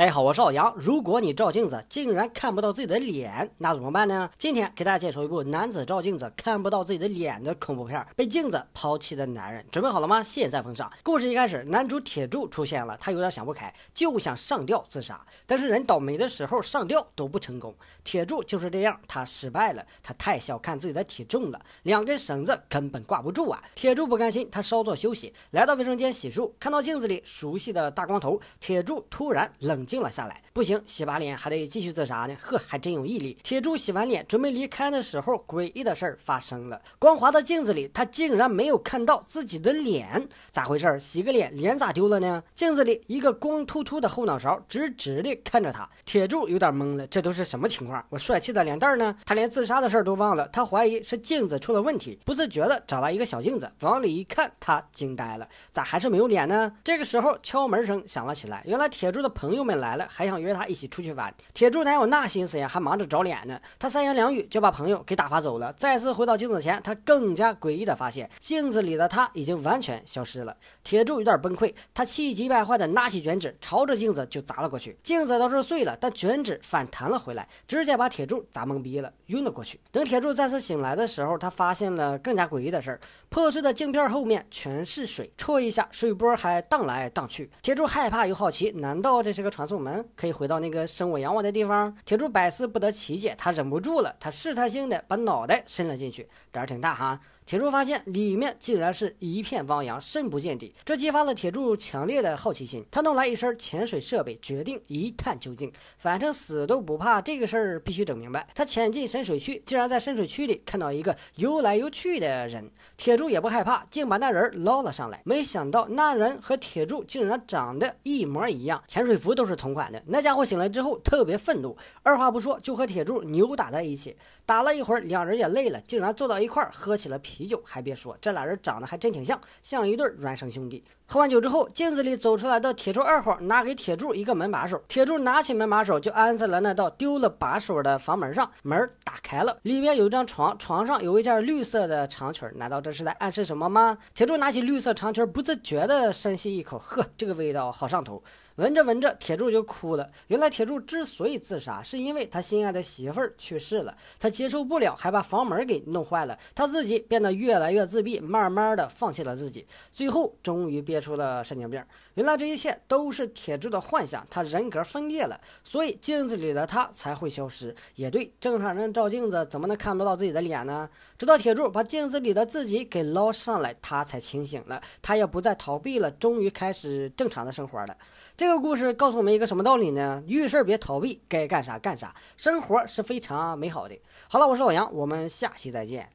大家好，我是奥阳。如果你照镜子竟然看不到自己的脸，那怎么办呢？今天给大家介绍一部男子照镜子看不到自己的脸的恐怖片，《被镜子抛弃的男人》。准备好了吗？现在奉上。故事一开始，男主铁柱出现了，他有点想不开，就想上吊自杀。但是人倒霉的时候上吊都不成功，铁柱就是这样，他失败了，他太小看自己的体重了，两根绳子根本挂不住啊！铁柱不甘心，他稍作休息，来到卫生间洗漱，看到镜子里熟悉的大光头，铁柱突然冷。静了下来，不行，洗把脸，还得继续自杀呢？呵，还真有毅力。铁柱洗完脸准备离开的时候，诡异的事儿发生了。光滑的镜子里，他竟然没有看到自己的脸，咋回事儿？洗个脸，脸咋丢了呢？镜子里一个光秃秃的后脑勺直直的看着他，铁柱有点懵了，这都是什么情况？我帅气的脸蛋儿呢？他连自杀的事儿都忘了，他怀疑是镜子出了问题，不自觉的找来一个小镜子，往里一看，他惊呆了，咋还是没有脸呢？这个时候敲门声响了起来，原来铁柱的朋友们。来了，还想约他一起出去玩。铁柱哪有那心思呀，还忙着找脸呢。他三言两语就把朋友给打发走了。再次回到镜子前，他更加诡异的发现，镜子里的他已经完全消失了。铁柱有点崩溃，他气急败坏的拿起卷纸，朝着镜子就砸了过去。镜子倒是碎了，但卷纸反弹了回来，直接把铁柱砸懵逼了，晕了过去。等铁柱再次醒来的时候，他发现了更加诡异的事儿：破碎的镜片后面全是水，戳一下，水波还荡来荡去。铁柱害怕又好奇，难道这是个？传送门可以回到那个生我养我的地方。铁柱百思不得其解，他忍不住了，他试探性的把脑袋伸了进去，胆儿挺大哈。铁柱发现里面竟然是一片汪洋，深不见底。这激发了铁柱强烈的好奇心，他弄来一身潜水设备，决定一探究竟。反正死都不怕，这个事儿必须整明白。他潜进深水区，竟然在深水区里看到一个游来游去的人。铁柱也不害怕，竟把那人捞了上来。没想到那人和铁柱竟然长得一模一样，潜水服都是同款的。那家伙醒来之后特别愤怒，二话不说就和铁柱扭打在一起。打了一会儿，两人也累了，竟然坐到一块儿喝起了啤。啤酒还别说，这俩人长得还真挺像，像一对孪生兄弟。喝完酒之后，镜子里走出来的铁柱二号拿给铁柱一个门把手，铁柱拿起门把手就安在了那道丢了把手的房门上，门打开了，里面有一张床，床上有一件绿色的长裙，难道这是在暗示什么吗？铁柱拿起绿色长裙，不自觉的深吸一口，呵，这个味道好上头。闻着闻着，铁柱就哭了。原来铁柱之所以自杀，是因为他心爱的媳妇儿去世了，他接受不了，还把房门给弄坏了。他自己变得越来越自闭，慢慢的放弃了自己，最后终于憋出了神经病。原来这一切都是铁柱的幻想，他人格分裂了，所以镜子里的他才会消失。也对，正常人照镜子怎么能看不到自己的脸呢？直到铁柱把镜子里的自己给捞上来，他才清醒了。他也不再逃避了，终于开始正常的生活了。这。这个故事告诉我们一个什么道理呢？遇事儿别逃避，该干啥干啥，生活是非常美好的。好了，我是老杨，我们下期再见。